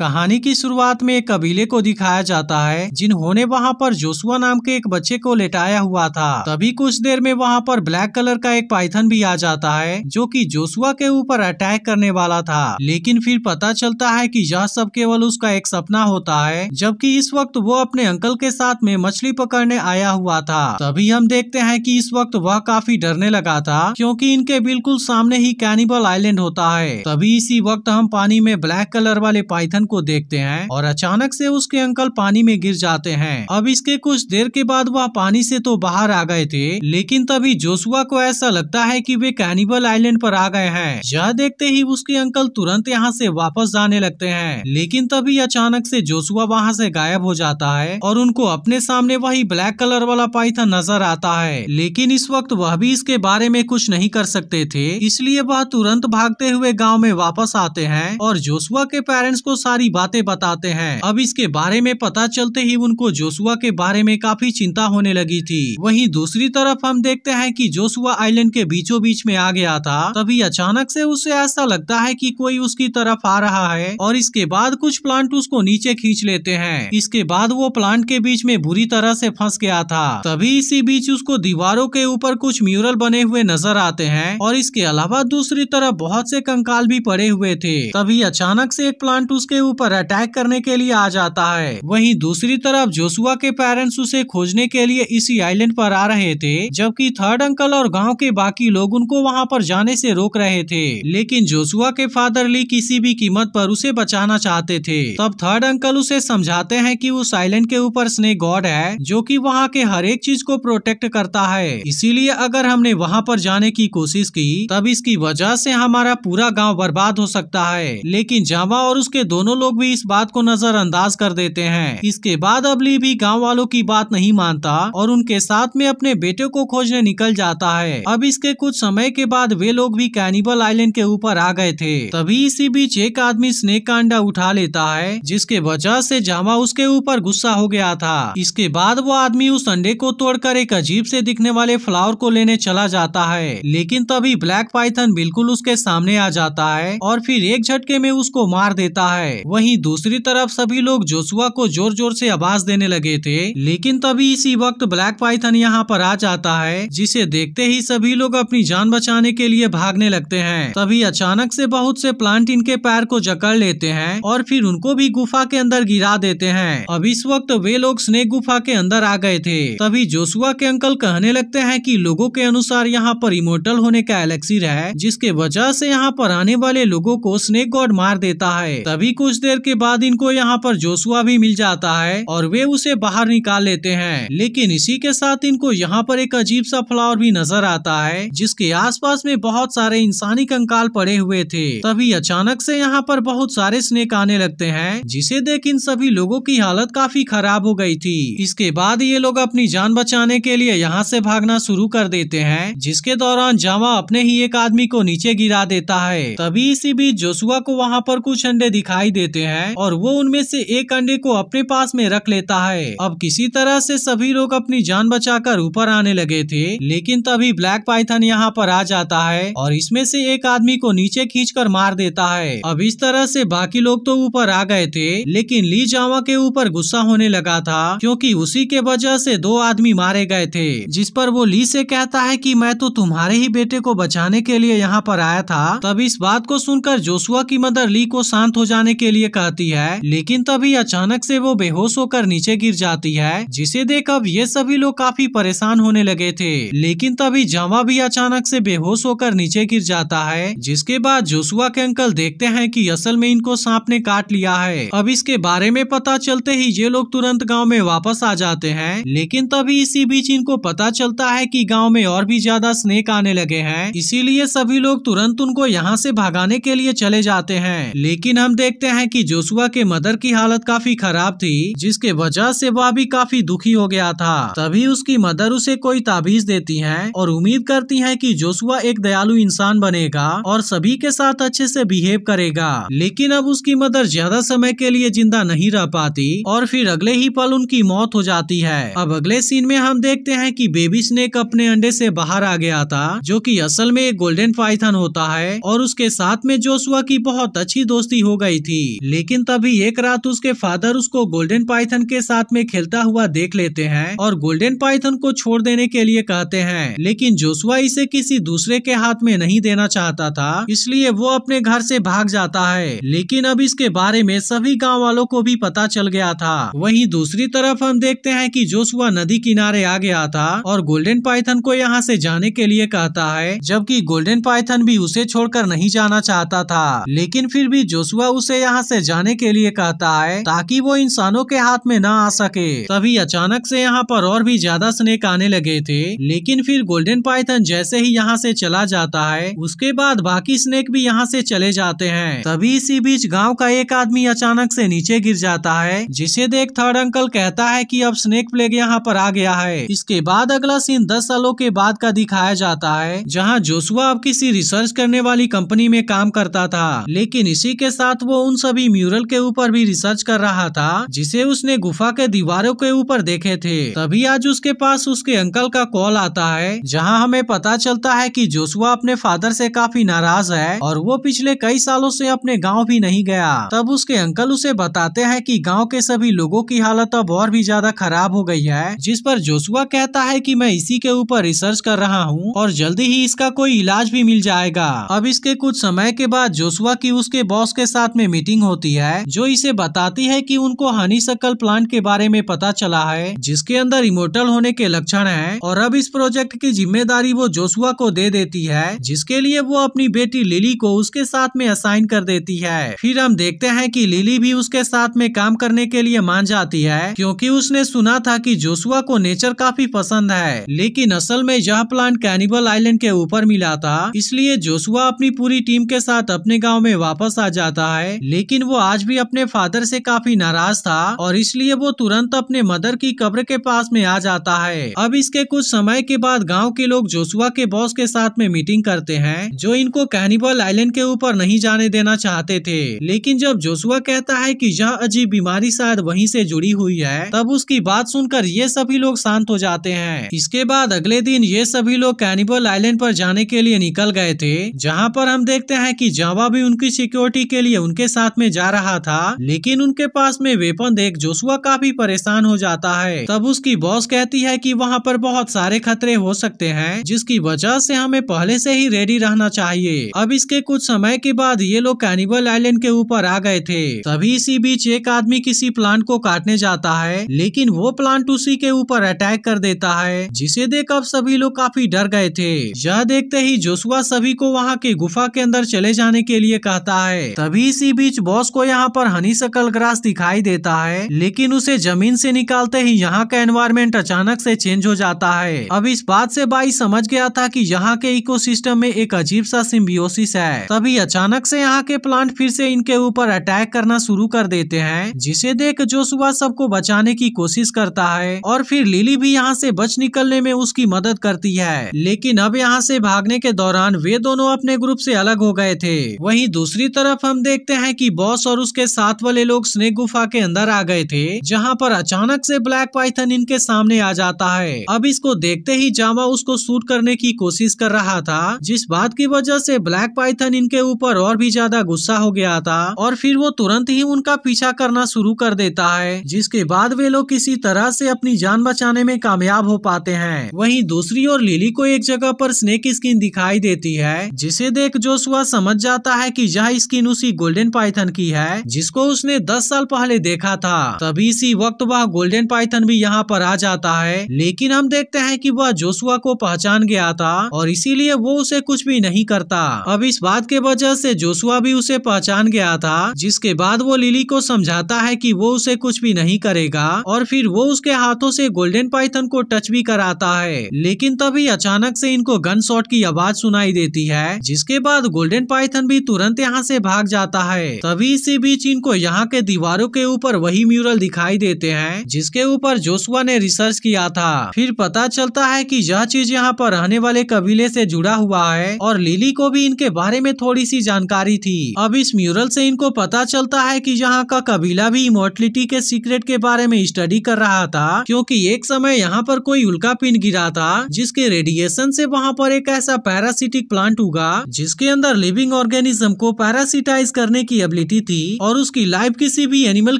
कहानी की शुरुआत में एक कबीले को दिखाया जाता है जिन्होंने वहाँ पर जोसुआ नाम के एक बच्चे को लेटाया हुआ था तभी कुछ देर में वहाँ पर ब्लैक कलर का एक पाइथन भी आ जाता है जो कि जोसुआ के ऊपर अटैक करने वाला था लेकिन फिर पता चलता है कि यह सब केवल उसका एक सपना होता है जबकि इस वक्त वो अपने अंकल के साथ में मछली पकड़ने आया हुआ था तभी हम देखते है की इस वक्त वह काफी डरने लगा था क्यूँकी इनके बिल्कुल सामने ही कैनिबल आईलैंड होता है तभी इसी वक्त हम पानी में ब्लैक कलर वाले पाइथन को देखते हैं और अचानक से उसके अंकल पानी में गिर जाते हैं अब इसके कुछ देर के बाद वह पानी से तो बाहर आ गए थे लेकिन तभी जोसुआ को ऐसा लगता है कि वे कैनिबल आइलैंड पर आ गए हैं यह देखते ही उसके अंकल तुरंत यहाँ से वापस जाने लगते हैं लेकिन तभी अचानक से जोसुआ वहाँ से गायब हो जाता है और उनको अपने सामने वही ब्लैक कलर वाला पाइथन नजर आता है लेकिन इस वक्त वह भी इसके बारे में कुछ नहीं कर सकते थे इसलिए वह तुरंत भागते हुए गाँव में वापस आते हैं और जोसुआ के पेरेंट्स को सारी सारी बातें बताते हैं अब इसके बारे में पता चलते ही उनको जोसुआ के बारे में काफी चिंता होने लगी थी वहीं दूसरी तरफ हम देखते हैं कि जोसुआ आइलैंड के बीचों बीच में आ गया था तभी अचानक से उसे ऐसा लगता है कि कोई उसकी तरफ आ रहा है और इसके बाद कुछ प्लांट उसको नीचे खींच लेते हैं इसके बाद वो प्लांट के बीच में बुरी तरह से फंस गया था तभी इसी बीच उसको दीवारों के ऊपर कुछ म्यूरल बने हुए नजर आते हैं और इसके अलावा दूसरी तरफ बहुत से कंकाल भी पड़े हुए थे तभी अचानक से एक प्लांट उसके ऊपर अटैक करने के लिए आ जाता है वहीं दूसरी तरफ जोसुआ के पेरेंट्स उसे खोजने के लिए इसी आइलैंड पर आ रहे थे जबकि थर्ड अंकल और गांव के बाकी लोग उनको वहां पर जाने से रोक रहे थे लेकिन जोसुआ के फादर ली किसी भी कीमत पर उसे बचाना चाहते थे तब थर्ड अंकल उसे समझाते हैं कि उस आइलैंड के ऊपर स्नेक गॉड है जो कि वहाँ के हर एक चीज को प्रोटेक्ट करता है इसीलिए अगर हमने वहाँ पर जाने की कोशिश की तब इसकी वजह से हमारा पूरा गाँव बर्बाद हो सकता है लेकिन जावा और उसके दोनों दोनों लोग भी इस बात को नजरअंदाज कर देते हैं इसके बाद अबली भी गाँव वालों की बात नहीं मानता और उनके साथ में अपने बेटे को खोजने निकल जाता है अब इसके कुछ समय के बाद वे लोग भी कैनिबल आइलैंड के ऊपर आ गए थे तभी इसी बीच एक आदमी स्नेक का अंडा उठा लेता है जिसके वजह से जामा उसके ऊपर गुस्सा हो गया था इसके बाद वो आदमी उस अंडे को तोड़कर एक अजीब से दिखने वाले फ्लावर को लेने चला जाता है लेकिन तभी ब्लैक पाइथन बिल्कुल उसके सामने आ जाता है और फिर एक झटके में उसको मार देता है वहीं दूसरी तरफ सभी लोग जोसुआ को जोर जोर से आवाज देने लगे थे लेकिन तभी इसी वक्त ब्लैक पाइथन यहाँ पर आ जाता है जिसे देखते ही सभी लोग अपनी जान बचाने के लिए भागने लगते है तभी अचानक ऐसी बहुत से प्लांट इनके पैर को जकड़ लेते हैं और फिर उनको भी गुफा के अंदर गिरा देते हैं अब इस वक्त वे लोग स्नेक गुफा के अंदर आ गए थे तभी जोसुआ के अंकल कहने लगते हैं कि लोगों के अनुसार यहाँ पर इमोटल होने का एलेक्सिर है जिसके वजह से यहाँ पर आने वाले लोगों को स्नेक गॉड मार देता है तभी कुछ कुछ देर के बाद इनको यहाँ पर जोसुआ भी मिल जाता है और वे उसे बाहर निकाल लेते हैं लेकिन इसी के साथ इनको यहाँ पर एक अजीब सा फ्लावर भी नजर आता है जिसके आसपास में बहुत सारे इंसानी कंकाल पड़े हुए थे तभी अचानक से यहाँ पर बहुत सारे स्नेक आने लगते हैं जिसे देख इन सभी लोगों की हालत काफी खराब हो गई थी इसके बाद ये लोग अपनी जान बचाने के लिए यहाँ से भागना शुरू कर देते हैं जिसके दौरान जामा अपने ही एक आदमी को नीचे गिरा देता है तभी इसी बीच जोसुआ को वहाँ पर कुछ अंडे दिखाई दे देते हैं और वो उनमें से एक अंडे को अपने पास में रख लेता है अब किसी तरह से सभी लोग अपनी जान बचाकर ऊपर आने लगे थे लेकिन तभी ब्लैक पाइथन यहाँ पर आ जाता है और इसमें से एक आदमी को नीचे खींच कर मार देता है अब इस तरह से बाकी लोग तो ऊपर आ गए थे लेकिन ली जावा के ऊपर गुस्सा होने लगा था क्यूँकी उसी के वजह से दो आदमी मारे गए थे जिस पर वो ली से कहता है कि मैं तो तुम्हारे ही बेटे को बचाने के लिए यहाँ पर आया था तब इस बात को सुनकर जोसुआ की मदर ली को शांत हो जाने के लिए कहती है लेकिन तभी अचानक से वो बेहोश होकर नीचे गिर जाती है जिसे देख अब ये सभी लोग काफी परेशान होने लगे थे लेकिन तभी जामा भी अचानक से बेहोश होकर नीचे गिर जाता है जिसके बाद जोसुआ के अंकल देखते हैं कि असल में इनको सांप ने काट लिया है अब इसके बारे में पता चलते ही ये लोग तुरंत गाँव में वापस आ जाते हैं लेकिन तभी इसी बीच इनको पता चलता है की गाँव में और भी ज्यादा स्नेक आने लगे हैं इसीलिए सभी लोग तुरंत उनको यहाँ से भगाने के लिए चले जाते हैं लेकिन हम देखते हैं है कि जोशुआ के मदर की हालत काफी खराब थी जिसके वजह से वह भी काफी दुखी हो गया था तभी उसकी मदर उसे कोई ताबीज देती है और उम्मीद करती है कि जोशुआ एक दयालु इंसान बनेगा और सभी के साथ अच्छे से बिहेव करेगा लेकिन अब उसकी मदर ज्यादा समय के लिए जिंदा नहीं रह पाती और फिर अगले ही पल उनकी मौत हो जाती है अब अगले सीन में हम देखते हैं कि बेबी स्नेक अपने अंडे से बाहर आ गया था जो कि असल में एक गोल्डन पाइथन होता है और उसके साथ में जोशुआ की बहुत अच्छी दोस्ती हो गई थी लेकिन तभी एक रात उसके फादर उसको गोल्डन पाइथन के साथ में खेलता हुआ देख लेते हैं और गोल्डन पाइथन को छोड़ देने के लिए कहते हैं लेकिन जोसुआ इसे किसी दूसरे के हाथ में नहीं देना चाहता था इसलिए वो अपने घर से भाग जाता है लेकिन अब इसके बारे में सभी गाँव वालों को भी पता चल गया था वही दूसरी तरफ हम देखते हैं की जोसुआ नदी किनारे आ गया था और गोल्डन पाइथन को यहाँ ऐसी जाने के लिए कहता है जबकि गोल्डन पाइथन भी उसे छोड़कर नहीं जाना चाहता था लेकिन फिर भी जोसुआ उसे यहाँ से जाने के लिए कहता है ताकि वो इंसानों के हाथ में ना आ सके तभी अचानक से यहाँ पर और भी ज्यादा स्नेक आने लगे थे लेकिन फिर गोल्डन पाइथन जैसे ही यहाँ से चला जाता है उसके बाद बाकी स्नेक भी यहाँ से चले जाते हैं तभी इसी बीच गाँव का एक आदमी अचानक से नीचे गिर जाता है जिसे देख थर्ड अंकल कहता है की अब स्नेक प्लेग यहाँ पर आ गया है इसके बाद अगला सीन दस सालों के बाद का दिखाया जाता है जहाँ जोसुआ अब किसी रिसर्च करने वाली कंपनी में काम करता था लेकिन इसी के साथ वो उन सभी म्यूरल के ऊपर भी रिसर्च कर रहा था जिसे उसने गुफा के दीवारों के ऊपर देखे थे तभी आज उसके पास उसके अंकल का कॉल आता है जहाँ हमें पता चलता है की जोशुआ अपने फादर से काफी नाराज है और वो पिछले कई सालों से अपने गाँव भी नहीं गया तब उसके अंकल उसे बताते हैं की गाँव के सभी लोगों की हालत अब और भी ज्यादा खराब हो गई है जिस पर जोशुआ कहता है कि मैं इसी के ऊपर रिसर्च कर रहा हूँ और जल्दी ही इसका कोई इलाज भी मिल जाएगा अब इसके कुछ समय के बाद जोशुआ की उसके बॉस के साथ में मीटिंग मीटिंग होती है जो इसे बताती है कि उनको हनी सकल प्लांट के बारे में पता चला है जिसके अंदर इमोटल होने के लक्षण है और अब इस प्रोजेक्ट की जिम्मेदारी वो जोशुआ को दे देती है जिसके लिए वो अपनी बेटी लिली को उसके साथ में असाइन कर देती है फिर हम देखते है की लिली भी उसके साथ में काम करने के लिए मान जाती है क्यूँकी उसने सुना था की जोसुआ को नेचर काफी पसंद है लेकिन असल में यह प्लांट कैनिबल आइलैंड के ऊपर मिला था इसलिए जोसुआ अपनी पूरी टीम के साथ अपने गाँव में वापस आ जाता है लेकिन वो आज भी अपने फादर से काफी नाराज था और इसलिए वो तुरंत अपने मदर की कब्र के पास में आ जाता है अब इसके कुछ समय के बाद गाँव के लोग जोसुआ के बॉस के साथ में मीटिंग करते हैं जो इनको कैनिबल आइलैंड के ऊपर नहीं जाने देना चाहते थे लेकिन जब जोसुआ कहता है की यह अजीब बीमारी शायद वही से जुड़ी हुई है तब उसकी बात सुनकर ये सभी लोग शांत हो जाते हैं इसके बाद अगले दिन ये सभी लोग कैनिबल आइलैंड पर जाने के लिए निकल गए थे जहाँ पर हम देखते हैं कि जावा भी उनकी सिक्योरिटी के लिए उनके साथ साथ में जा रहा था लेकिन उनके पास में वेपन देख जोशुआ काफी परेशान हो जाता है तब उसकी बॉस कहती है कि वहाँ पर बहुत सारे खतरे हो सकते हैं जिसकी वजह से हमें पहले से ही रेडी रहना चाहिए अब इसके कुछ समय के बाद ये लोग कैनिबल आइलैंड के ऊपर आ गए थे तभी इसी बीच एक आदमी किसी प्लांट को काटने जाता है लेकिन वो प्लांट उसी के ऊपर अटैक कर देता है जिसे देख अब सभी लोग काफी डर गए थे यह देखते ही जोशुआ सभी को वहाँ के गुफा के अंदर चले जाने के लिए कहता है तभी इसी बीच बॉस को यहाँ पर हनी सकल ग्रास दिखाई देता है लेकिन उसे जमीन से निकालते ही यहाँ का एनवायरमेंट अचानक से चेंज हो जाता है अब इस बात से बाई समझ गया था कि यहाँ के इकोसिस्टम में एक अजीब सा सिम्बियोसिस है तभी अचानक से यहाँ के प्लांट फिर से इनके ऊपर अटैक करना शुरू कर देते हैं जिसे देख जोशुआ सबको बचाने की कोशिश करता है और फिर लिली भी यहाँ से बच निकलने में उसकी मदद करती है लेकिन अब यहाँ से भागने के दौरान वे दोनों अपने ग्रुप से अलग हो गए थे वहीं दूसरी तरफ हम देखते हैं कि कि बॉस और उसके साथ वाले लोग स्नेक गुफा के अंदर आ गए थे जहाँ पर अचानक से ब्लैक पाइथन इनके सामने आ जाता है अब इसको देखते ही जामा उसको शूट करने की कोशिश कर रहा था जिस बात की वजह से ब्लैक पाइथन इनके ऊपर और भी ज्यादा गुस्सा हो गया था और फिर वो तुरंत ही उनका पीछा करना शुरू कर देता है जिसके बाद वे लोग किसी तरह से अपनी जान बचाने में कामयाब हो पाते हैं वहीं दूसरी ओर लिली को एक जगह पर स्नेक स्किन दिखाई देती है जिसे देख जोशुआ समझ जाता है कि यह स्किन उसी गोल्डन पाइथन पाइथन की है जिसको उसने दस साल पहले देखा था तभी इसी वक्त वह गोल्डन पाइथन भी यहाँ पर आ जाता है लेकिन हम देखते हैं कि वह जोसुआ को पहचान गया था और इसीलिए वो उसे कुछ भी नहीं करता अब इस बात के वजह से जोशुआ भी उसे पहचान गया था जिसके बाद वो लिली को समझाता है की वो उसे कुछ भी नहीं करेगा और फिर वो उसके हाथों से गोल्डन पाइथन को टच भी कराता है लेकिन तभी अचानक से इनको गन शॉट की आवाज सुनाई देती है जिसके बाद गोल्डन पाइथन भी तुरंत यहाँ से भाग जाता है तभी इसी बीच इनको यहाँ के दीवारों के ऊपर वही म्यूरल दिखाई देते हैं जिसके ऊपर जोशुआ ने रिसर्च किया था फिर पता चलता है कि यह चीज यहाँ पर रहने वाले कबीले से जुड़ा हुआ है और लिली को भी इनके बारे में थोड़ी सी जानकारी थी अब इस म्यूरल से इनको पता चलता है कि यहाँ का कबीला भी इमोर्टलिटी के सीक्रेट के बारे में स्टडी कर रहा था क्योंकि एक समय यहाँ पर कोई उल्का पिंड गिरा था जिसके रेडिएशन से वहाँ पर एक ऐसा पैरासिटिक प्लांट उगा जिसके अंदर लिविंग ऑर्गेनिज्म को पैरासिटाइज करने की एबिलिटी थी और उसकी लाइफ किसी भी एनिमल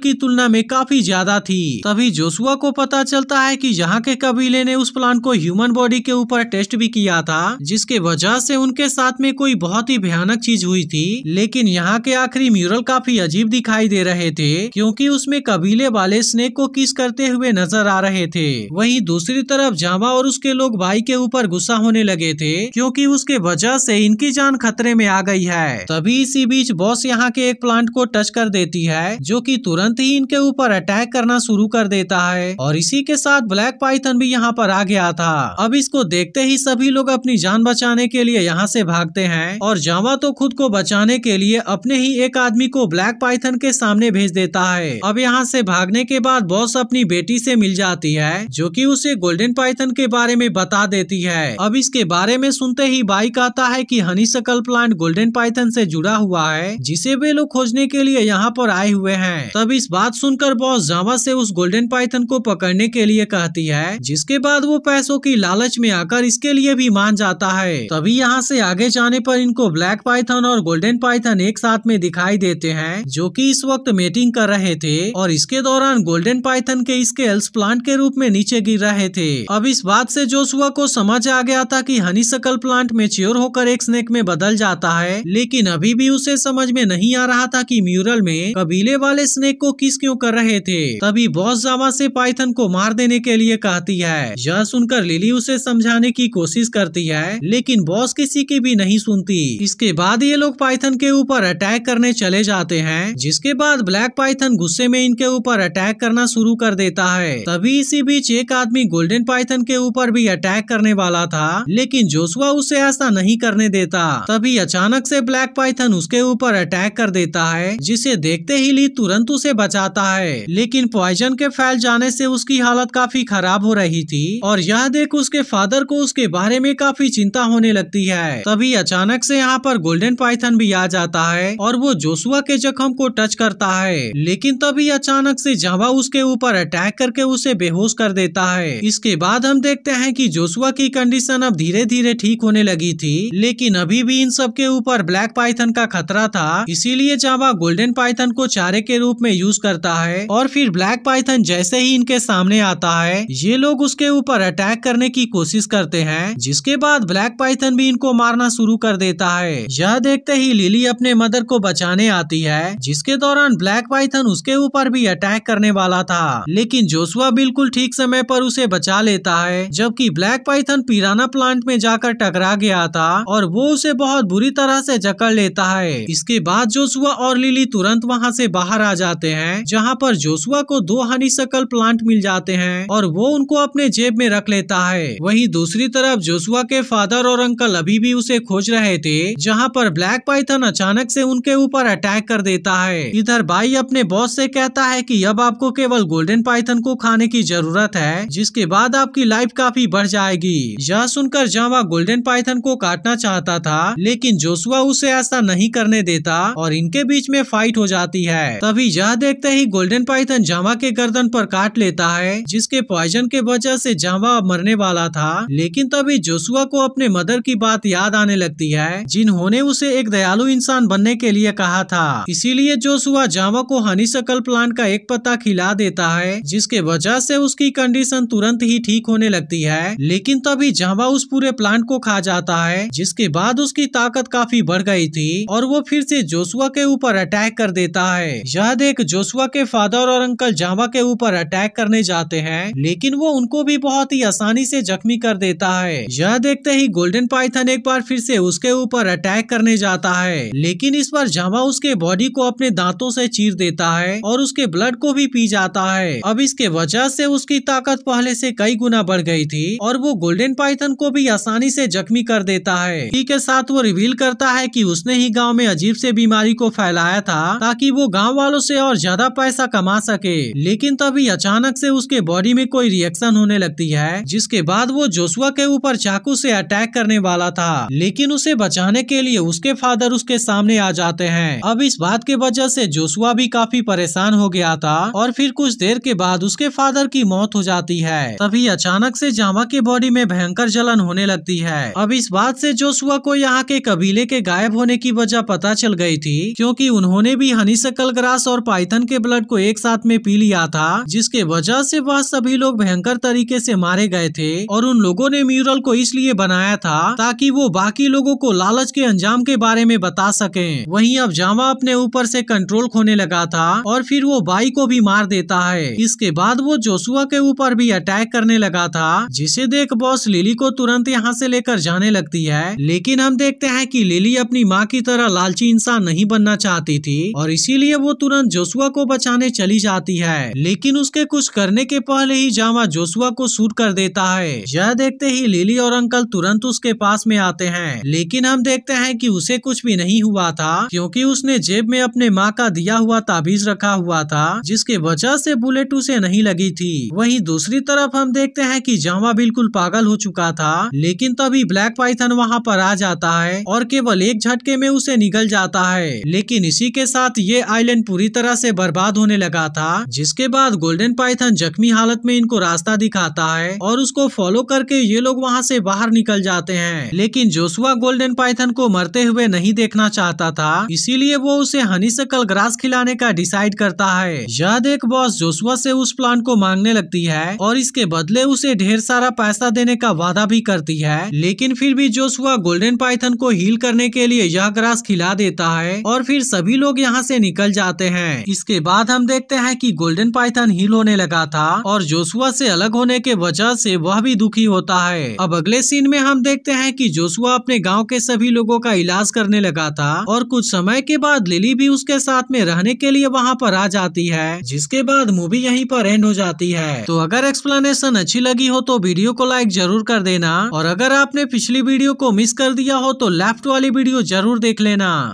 की तुलना में काफी ज्यादा थी तभी जोसुआ को पता चलता है कि यहाँ के कबीले ने उस प्लांट को ह्यूमन बॉडी के ऊपर टेस्ट भी किया था जिसके वजह से उनके साथ में कोई बहुत ही भयानक चीज हुई थी लेकिन यहाँ के आखिरी म्यूरल काफी अजीब दिखाई दे रहे थे क्योंकि उसमें कबीले वाले स्नेक को किस करते हुए नजर आ रहे थे वहीं दूसरी तरफ जामा और उसके लोग भाई के ऊपर गुस्सा होने लगे थे क्योंकि उसके वजह से इनकी जान खतरे में आ गई है तभी इसी बीच बॉस यहाँ के एक प्लांट को टच कर देती है जो कि तुरंत ही इनके ऊपर अटैक करना शुरू कर देता है और इसी के साथ ब्लैक पाइथन भी यहाँ पर आ गया था अब इसको देखते ही सभी लोग अपनी जान बचाने के लिए यहाँ से भागते हैं और जावा तो खुद को बचाने के लिए अपने ही एक आदमी को ब्लैक पाइथन के सामने भेज देता है अब यहाँ से भागने के बाद बॉस अपनी बेटी से मिल जाती है जो कि उसे गोल्डन पाइथन के बारे में बता देती है अब इसके बारे में सुनते ही बाइक आता है कि हनी सकल प्लांट गोल्डन पाइथन से जुड़ा हुआ है जिसे वे लोग खोजने के लिए यहाँ पर आए हुए हैं तब इस बात सुनकर बॉस जावा से उस गोल्डन पाइथन को पकड़ने के लिए कहती है जिसके बाद वो पैसों की लालच में आकर इसके लिए भी मान जाता है तभी यहाँ से आगे जाने पर इनको ब्लैक पाइथन और गोल्डन पाइथन एक साथ में दिखाई देते हैं जो कि इस वक्त मीटिंग कर रहे थे और इसके दौरान गोल्डन पाइथन के इसके एल्स प्लांट के रूप में नीचे गिर रहे थे अब इस बात से जोशुआ को समझ आ गया था कि हनी सकल प्लांट मेच्योर होकर एक स्नेक में बदल जाता है लेकिन अभी भी उसे समझ में नहीं आ रहा रहा था कि म्यूरल में कबीले वाले स्नेक को किस क्यों कर रहे थे तभी बॉस जावा से पाइथन को मार देने के लिए कहती है यह सुनकर लिली उसे समझाने की कोशिश करती है लेकिन बॉस किसी की भी नहीं सुनती इसके बाद ये लोग पाइथन के ऊपर अटैक करने चले जाते हैं जिसके बाद ब्लैक पाइथन गुस्से में इनके ऊपर अटैक करना शुरू कर देता है तभी इसी बीच एक आदमी गोल्डन पाइथन के ऊपर भी अटैक करने वाला था लेकिन जोसुआ उसे ऐसा नहीं करने देता तभी अचानक से ब्लैक पाइथन उसके ऊपर अटैक कर देता देता है जिसे देखते ही ली तुरंत उसे बचाता है लेकिन पॉइजन के फैल जाने से उसकी हालत काफी खराब हो रही थी और यह देख उसके फादर को उसके बारे में काफी चिंता होने लगती है तभी अचानक से यहाँ पर गोल्डन पाइथन भी आ जाता है और वो जोसुआ के जख्म को टच करता है लेकिन तभी अचानक से जावा उसके ऊपर अटैक करके उसे बेहोश कर देता है इसके बाद हम देखते हैं कि जोसुआ की कंडीशन अब धीरे धीरे ठीक होने लगी थी लेकिन अभी भी इन सब के ऊपर ब्लैक पाइथन का खतरा था इसीलिए जावा गोल्डन पाइथन को चारे के रूप में यूज करता है और फिर ब्लैक पाइथन जैसे ही इनके सामने आता है ये लोग उसके ऊपर अटैक करने की कोशिश करते हैं जिसके बाद ब्लैक पाइथन भी इनको मारना शुरू कर देता है यह देखते ही लिली अपने मदर को बचाने आती है जिसके दौरान ब्लैक पाइथन उसके ऊपर भी अटैक करने वाला था लेकिन जोसुआ बिल्कुल ठीक समय पर उसे बचा लेता है जबकि ब्लैक पाइथन पिराना प्लांट में जाकर टकरा गया था और वो उसे बहुत बुरी तरह से जकड़ लेता है इसके बाद जोसुआ जोसुआ और लिली तुरंत वहाँ से बाहर आ जाते हैं जहाँ पर जोसुआ को दो हनी सकल प्लांट मिल जाते हैं और वो उनको अपने जेब में रख लेता है वहीं दूसरी तरफ जोसुआ के फादर और अंकल अभी भी उसे खोज रहे थे जहाँ पर ब्लैक पाइथन अचानक से उनके ऊपर अटैक कर देता है इधर बाई अपने बॉस से कहता है कि अब आपको केवल गोल्डन पाइथन को खाने की जरूरत है जिसके बाद आपकी लाइफ काफी बढ़ जाएगी यह सुनकर जावा गोल्डन पाइथन को काटना चाहता था लेकिन जोसुआ उसे ऐसा नहीं करने देता और इनके उनके बीच में फाइट हो जाती है तभी यह देखते ही गोल्डन पाइथन जामा के गर्दन पर काट लेता है जिसके पॉइजन के वजह से जामा मरने वाला था लेकिन तभी जोसुआ को अपने मदर की बात याद आने लगती है जिन्होंने उसे एक दयालु इंसान बनने के लिए कहा था इसीलिए जोसुआ जामा को हनी सकल प्लांट का एक पत्ता खिला देता है जिसके वजह से उसकी कंडीशन तुरंत ही ठीक होने लगती है लेकिन तभी जामा उस पूरे प्लांट को खा जाता है जिसके बाद उसकी ताकत काफी बढ़ गई थी और वो फिर से जोसुआ के के ऊपर अटैक कर देता है यह देख जोसुआ के फादर और अंकल जावा के ऊपर अटैक करने जाते हैं लेकिन वो उनको भी बहुत ही आसानी से जख्मी कर देता है यह देखते ही गोल्डन पाइथन एक बार फिर से उसके ऊपर अटैक करने जाता है लेकिन इस बार जावा उसके बॉडी को अपने दांतों से चीर देता है और उसके ब्लड को भी पी जाता है अब इसके वजह से उसकी ताकत पहले से कई गुना बढ़ गई थी और वो गोल्डन पाइथन को भी आसानी से जख्मी कर देता है इसी के साथ वो रिवील करता है कि उसने ही गांव में अजीब से बीमारी को फैलाया था ताकि वो गांव वालों से और ज्यादा पैसा कमा सके लेकिन तभी अचानक से उसके बॉडी में कोई रिएक्शन होने लगती है जिसके बाद वो जोसुआ के ऊपर चाकू से अटैक करने वाला था लेकिन उसे बचाने के लिए उसके फादर उसके सामने आ जाते हैं अब इस बात के वजह से जोसुआ भी काफी परेशान हो गया था और फिर कुछ देर के बाद उसके फादर की मौत हो जाती है तभी अचानक से जामा के बॉडी में भयंकर जलन होने लगती है अब इस बात से जोसुआ को यहाँ के कबीले के गायब होने की वजह पता चल गई थी क्योंकि उन्होंने भी हनी सकल ग्रास और पाइथन के ब्लड को एक साथ में पी लिया था जिसके वजह से वह सभी लोग भयंकर तरीके से मारे गए थे और उन लोगों ने म्यूरल को इसलिए बनाया था ताकि वो बाकी लोगों को लालच के अंजाम के बारे में बता सके वहीं अब जामा अपने ऊपर से कंट्रोल खोने लगा था और फिर वो बाई को भी मार देता है इसके बाद वो जोसुआ के ऊपर भी अटैक करने लगा था जिसे देख बॉस लिली को तुरंत यहाँ से लेकर जाने लगती है लेकिन हम देखते हैं कि लिली अपनी माँ की तरह लालची इंसान नहीं बनना करना चाहती थी और इसीलिए वो तुरंत जोसुआ को बचाने चली जाती है लेकिन उसके कुछ करने के पहले ही जामा जोसुआ को शूट कर देता है यह देखते ही लिली और अंकल तुरंत उसके पास में आते हैं लेकिन हम देखते हैं कि उसे कुछ भी नहीं हुआ था क्योंकि उसने जेब में अपने माँ का दिया हुआ ताबीज रखा हुआ था जिसके वजह से बुलेट उसे नहीं लगी थी वहीं दूसरी तरफ हम देखते हैं कि जामा बिल्कुल पागल हो चुका था लेकिन तभी ब्लैक पाइथन वहाँ पर आ जाता है और केवल एक झटके में उसे निकल जाता है लेकिन इसी के साथ ये आइलैंड पूरी तरह से बर्बाद होने लगा था जिसके बाद गोल्डन पाइथन जख्मी हालत में इनको रास्ता दिखाता है और उसको फॉलो करके ये लोग वहाँ से बाहर निकल जाते हैं लेकिन जोसुआ गोल्डन पाइथन को मरते हुए नहीं देखना चाहता था इसीलिए वो उसे हनी से कल ग्रास खिलाने का डिसाइड करता है यह देख बॉस जोसुआ से उस प्लांट को मांगने लगती है और इसके बदले उसे ढेर सारा पैसा देने का वादा भी करती है लेकिन फिर भी जोसुआ गोल्डन पाइथन को हील करने के लिए यह ग्रास खिला देता है और फिर सभी लोग यहाँ से निकल जाते हैं इसके बाद हम देखते हैं कि गोल्डन पाइथन हील होने लगा था और जोसुआ से अलग होने के वजह से वह भी दुखी होता है अब अगले सीन में हम देखते हैं कि जोसुआ अपने गांव के सभी लोगों का इलाज करने लगा था और कुछ समय के बाद लिली भी उसके साथ में रहने के लिए वहाँ पर आ जाती है जिसके बाद मूवी यही पर एंड हो जाती है तो अगर एक्सप्लेनेशन अच्छी लगी हो तो वीडियो को लाइक जरूर कर देना और अगर आपने पिछली वीडियो को मिस कर दिया हो तो लेफ्ट वाली वीडियो जरूर देख लेना